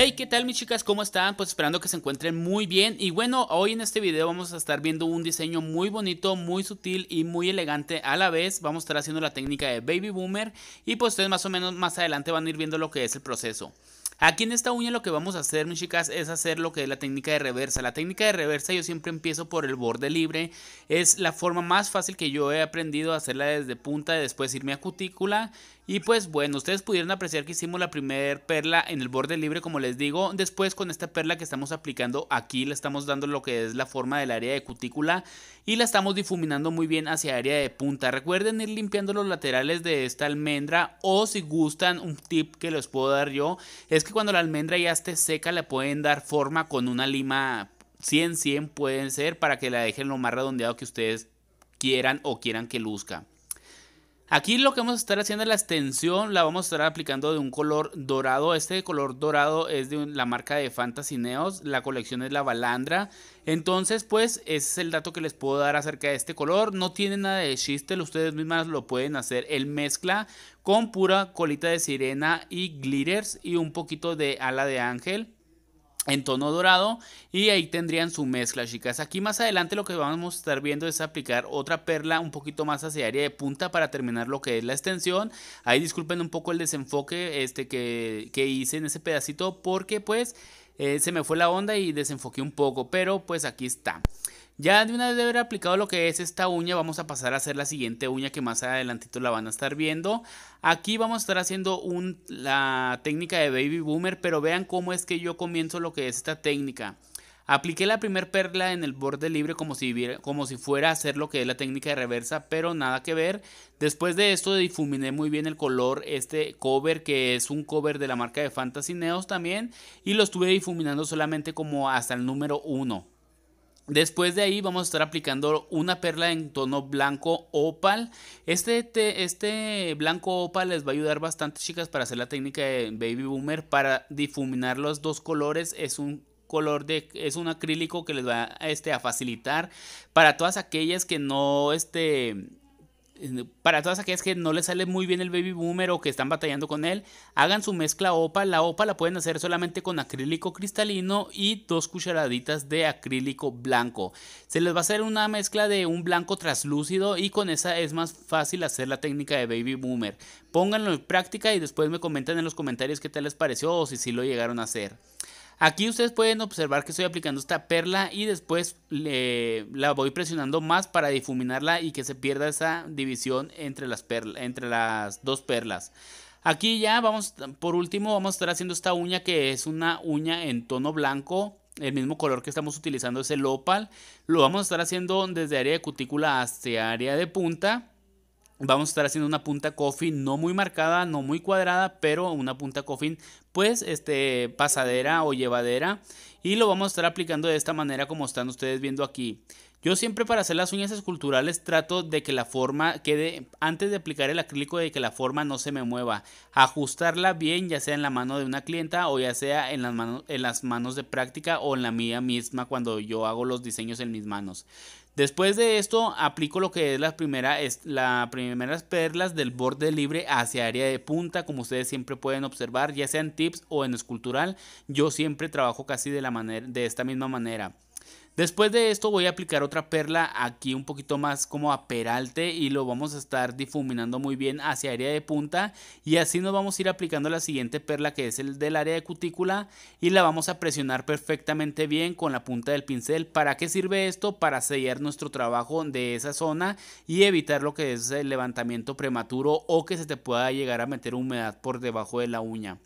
Hey, ¿qué tal mis chicas? ¿Cómo están? Pues esperando que se encuentren muy bien. Y bueno, hoy en este video vamos a estar viendo un diseño muy bonito, muy sutil y muy elegante a la vez. Vamos a estar haciendo la técnica de Baby Boomer y pues ustedes más o menos más adelante van a ir viendo lo que es el proceso. Aquí en esta uña lo que vamos a hacer, mis chicas, es hacer lo que es la técnica de reversa. La técnica de reversa yo siempre empiezo por el borde libre. Es la forma más fácil que yo he aprendido a hacerla desde punta y después irme a cutícula y pues bueno, ustedes pudieron apreciar que hicimos la primera perla en el borde libre, como les digo. Después con esta perla que estamos aplicando aquí, le estamos dando lo que es la forma del área de cutícula y la estamos difuminando muy bien hacia área de punta. Recuerden ir limpiando los laterales de esta almendra o si gustan un tip que les puedo dar yo es que cuando la almendra ya esté seca le pueden dar forma con una lima 100-100 pueden ser para que la dejen lo más redondeado que ustedes quieran o quieran que luzca. Aquí lo que vamos a estar haciendo es la extensión, la vamos a estar aplicando de un color dorado. Este color dorado es de la marca de Fantasy Neos, la colección es la Balandra. Entonces, pues, ese es el dato que les puedo dar acerca de este color. No tiene nada de chiste, ustedes mismas lo pueden hacer. El mezcla con pura colita de sirena y glitters y un poquito de ala de ángel en tono dorado y ahí tendrían su mezcla chicas aquí más adelante lo que vamos a estar viendo es aplicar otra perla un poquito más hacia área de punta para terminar lo que es la extensión ahí disculpen un poco el desenfoque este que, hice en ese pedacito porque pues eh, se me fue la onda y desenfoqué un poco pero pues aquí está ya de una vez de haber aplicado lo que es esta uña, vamos a pasar a hacer la siguiente uña que más adelantito la van a estar viendo. Aquí vamos a estar haciendo la técnica de Baby Boomer, pero vean cómo es que yo comienzo lo que es esta técnica. Apliqué la primer perla en el borde libre como si, como si fuera a hacer lo que es la técnica de reversa, pero nada que ver. Después de esto difuminé muy bien el color, este cover que es un cover de la marca de Fantasy Neos también, y lo estuve difuminando solamente como hasta el número 1. Después de ahí vamos a estar aplicando una perla en tono blanco opal. Este, este blanco opal les va a ayudar bastante chicas para hacer la técnica de baby boomer para difuminar los dos colores. Es un color de es un acrílico que les va este, a facilitar para todas aquellas que no este para todas aquellas que no les sale muy bien el baby boomer o que están batallando con él, hagan su mezcla OPA. La OPA la pueden hacer solamente con acrílico cristalino y dos cucharaditas de acrílico blanco. Se les va a hacer una mezcla de un blanco traslúcido y con esa es más fácil hacer la técnica de baby boomer. Pónganlo en práctica y después me comentan en los comentarios qué tal les pareció o si sí lo llegaron a hacer. Aquí ustedes pueden observar que estoy aplicando esta perla y después la voy presionando más para difuminarla y que se pierda esa división entre las, entre las dos perlas. Aquí ya vamos, por último vamos a estar haciendo esta uña que es una uña en tono blanco. El mismo color que estamos utilizando es el opal. Lo vamos a estar haciendo desde área de cutícula hasta área de punta. Vamos a estar haciendo una punta coffin no muy marcada, no muy cuadrada, pero una punta coffin pues este pasadera o llevadera y lo vamos a estar aplicando de esta manera como están ustedes viendo aquí. Yo siempre para hacer las uñas esculturales trato de que la forma quede, antes de aplicar el acrílico, de que la forma no se me mueva. Ajustarla bien, ya sea en la mano de una clienta o ya sea en las, manos, en las manos de práctica o en la mía misma cuando yo hago los diseños en mis manos. Después de esto aplico lo que es la primera, es las primeras perlas del borde libre hacia área de punta, como ustedes siempre pueden observar, ya sea en tips o en escultural, yo siempre trabajo casi de, la manera, de esta misma manera. Después de esto voy a aplicar otra perla aquí un poquito más como a peralte y lo vamos a estar difuminando muy bien hacia área de punta y así nos vamos a ir aplicando la siguiente perla que es el del área de cutícula y la vamos a presionar perfectamente bien con la punta del pincel. ¿Para qué sirve esto? Para sellar nuestro trabajo de esa zona y evitar lo que es el levantamiento prematuro o que se te pueda llegar a meter humedad por debajo de la uña.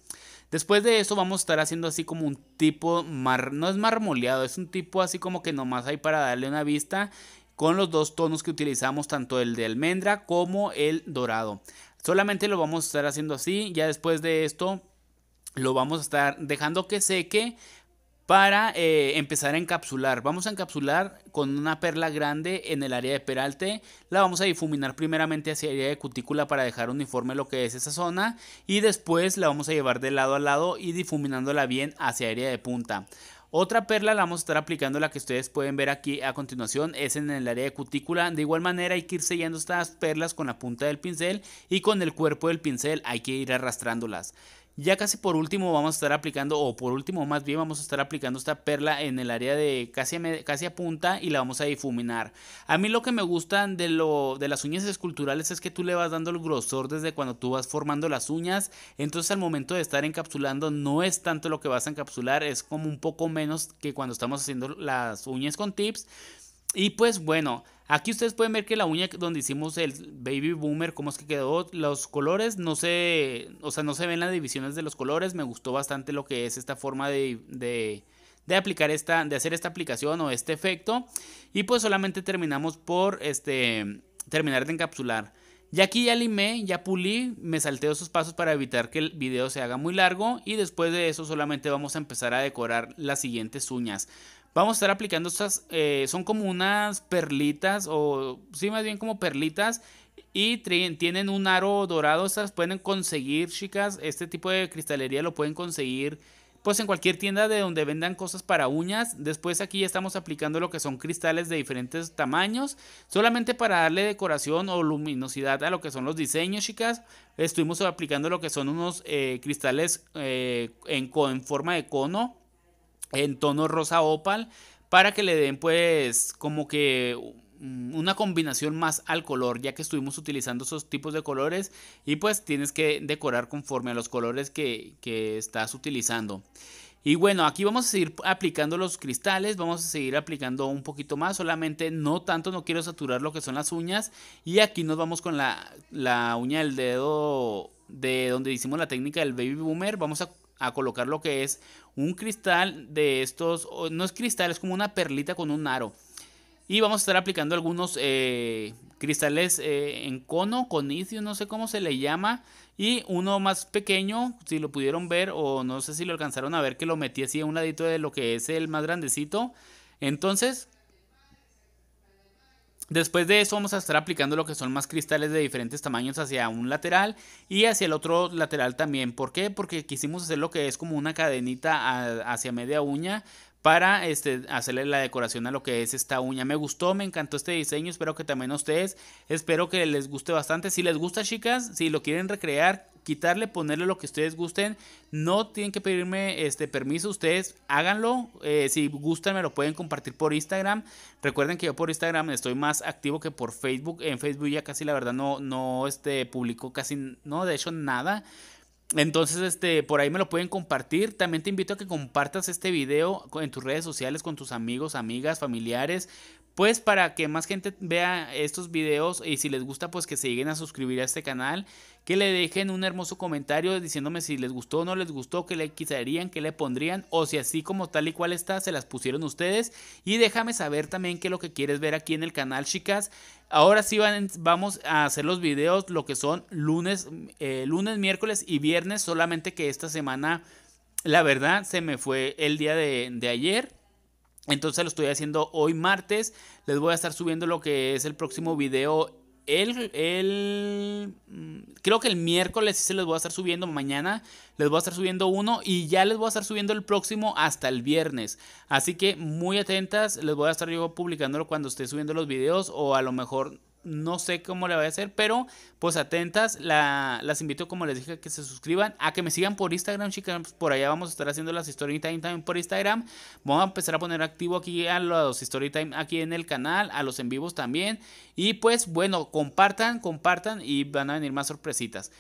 Después de eso vamos a estar haciendo así como un tipo, mar, no es marmoleado, es un tipo así como que nomás hay para darle una vista con los dos tonos que utilizamos, tanto el de almendra como el dorado. Solamente lo vamos a estar haciendo así, ya después de esto lo vamos a estar dejando que seque para eh, empezar a encapsular. Vamos a encapsular con una perla grande en el área de peralte. La vamos a difuminar primeramente hacia el área de cutícula para dejar uniforme lo que es esa zona. Y después la vamos a llevar de lado a lado y difuminándola bien hacia área de punta. Otra perla la vamos a estar aplicando, la que ustedes pueden ver aquí a continuación, es en el área de cutícula. De igual manera hay que ir sellando estas perlas con la punta del pincel y con el cuerpo del pincel hay que ir arrastrándolas. Ya casi por último vamos a estar aplicando, o por último más bien vamos a estar aplicando esta perla en el área de casi a, casi punta y la vamos a difuminar. A mí lo que me gustan de, lo, de las uñas esculturales es que tú le vas dando el grosor desde cuando tú vas formando las uñas. Entonces al momento de estar encapsulando no es tanto lo que vas a encapsular, es como un poco menos que cuando estamos haciendo las uñas con tips. Y pues bueno, aquí ustedes pueden ver que la uña donde hicimos el baby boomer, cómo es que quedó, los colores no se, o sea, no se ven las divisiones de los colores, me gustó bastante lo que es esta forma de, aplicar esta, de hacer esta aplicación o este efecto. Y pues solamente terminamos por este, terminar de encapsular. Ya aquí ya limé, ya pulí, me salteo esos pasos para evitar que el video se haga muy largo y después de eso solamente vamos a empezar a decorar las siguientes uñas vamos a estar aplicando estas, eh, son como unas perlitas, o sí, más bien como perlitas, y tienen un aro dorado, estas pueden conseguir, chicas, este tipo de cristalería lo pueden conseguir. Pues en cualquier tienda de donde vendan cosas para uñas. Después aquí estamos aplicando lo que son cristales de diferentes tamaños. Solamente para darle decoración o luminosidad a lo que son los diseños, chicas. Estuvimos aplicando lo que son unos eh, cristales eh, en forma de cono en tono rosa opal para que le den pues como que una combinación más al color ya que estuvimos utilizando esos tipos de colores y pues tienes que decorar conforme a los colores que, estás utilizando y bueno aquí vamos a seguir aplicando los cristales vamos a seguir aplicando un poquito más solamente no tanto no quiero saturar lo que son las uñas y aquí nos vamos con la, la uña del dedo de donde hicimos la técnica del baby boomer vamos a a colocar lo que es un cristal de estos, no es cristal, es como una perlita con un aro. Y vamos a estar aplicando algunos eh, cristales eh, en cono, conicio, no sé cómo se le llama. Y uno más pequeño, si lo pudieron ver o no sé si lo alcanzaron a ver, que lo metí así a un ladito de lo que es el más grandecito. Entonces, Después de eso vamos a estar aplicando lo que son más cristales de diferentes tamaños hacia un lateral y hacia el otro lateral también. ¿Por qué? Porque quisimos hacer lo que es como una cadenita hacia media uña para este, hacerle la decoración a lo que es esta uña. Me gustó, me encantó este diseño, espero que también a ustedes, espero que les guste bastante. Si les gusta chicas, si lo quieren recrear, quitarle, ponerle lo que ustedes gusten, no tienen que pedirme este permiso, ustedes háganlo, eh, si gustan me lo pueden compartir por Instagram. Recuerden que yo por Instagram estoy más activo que por Facebook, en Facebook ya casi la verdad no, no este, publico casi, no, de hecho nada. Entonces, este, por ahí me lo pueden compartir. También te invito a que compartas este video en tus redes sociales con tus amigos, amigas, familiares, pues para que más gente vea estos videos y si les gusta pues que se lleguen a suscribir a este canal, que le dejen un hermoso comentario diciéndome si les gustó o no les gustó, qué le quitarían, qué le pondrían o si así como tal y cual está se las pusieron ustedes y déjame saber también qué es lo que quieres ver aquí en el canal chicas. Ahora sí van, vamos a hacer los videos lo que son lunes, eh, lunes, miércoles y viernes, solamente que esta semana la verdad se me fue el día de ayer entonces lo estoy haciendo hoy martes. Les voy a estar subiendo lo que es el próximo video. El, el mm, creo que el miércoles sí se les voy a estar subiendo mañana les voy a estar subiendo uno y ya les voy a estar subiendo el próximo hasta el viernes así que muy atentas les voy a estar yo publicándolo cuando esté subiendo los videos o a lo mejor no sé cómo le voy a hacer, pero pues atentas, las invito como les dije a que se suscriban, a que me sigan por Instagram, chicas, pues, por allá vamos a estar haciendo las story time también por Instagram. Vamos a empezar a poner activo aquí a los story time aquí en el canal, a los en vivos también y pues bueno, compartan, compartan y van a venir más sorpresitas.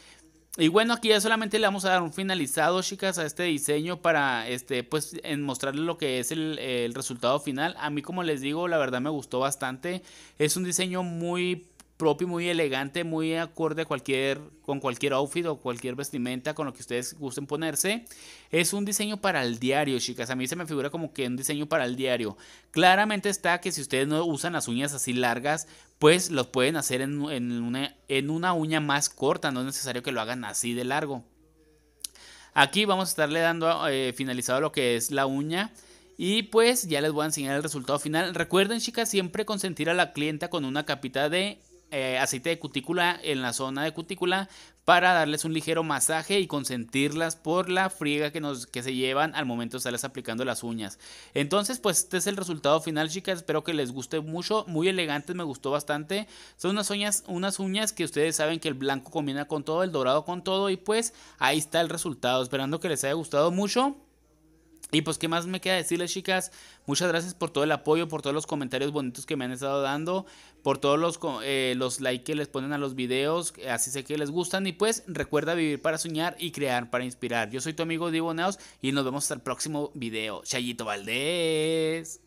Y bueno, aquí ya solamente le vamos a dar un finalizado, chicas, a este diseño para, este, pues, en mostrarles lo que es el, el resultado final. A mí, como les digo, la verdad me gustó bastante. Es un diseño muy propio, muy elegante, muy acorde a cualquier, con cualquier outfit o cualquier vestimenta, con lo que ustedes gusten ponerse. Es un diseño para el diario, chicas. A mí se me figura como que un diseño para el diario. Claramente está que si ustedes no usan las uñas así largas, pues los pueden hacer en, una, en una uña más corta. No es necesario que lo hagan así de largo. Aquí vamos a estarle dando eh, finalizado lo que es la uña. Y pues ya les voy a enseñar el resultado final. Recuerden, chicas, siempre consentir a la clienta con una capita de eh, aceite de cutícula en la zona de cutícula para darles un ligero masaje y consentirlas por la friega que, nos, que se llevan al momento de estarles aplicando las uñas. Entonces, pues este es el resultado final, chicas. Espero que les guste mucho. Muy elegantes, me gustó bastante. Son unas uñas, unas uñas que ustedes saben que el blanco combina con todo, el dorado con todo. Y pues ahí está el resultado. Esperando que les haya gustado mucho. Y pues, ¿qué más me queda decirles, chicas? Muchas gracias por todo el apoyo, por todos los comentarios bonitos que me han estado dando, por todos los, eh, los likes que les ponen a los videos, así sé que les gustan. Y pues, recuerda vivir para soñar y crear para inspirar. Yo soy tu amigo Divo Neos y nos vemos hasta el próximo video. Chayito Valdés.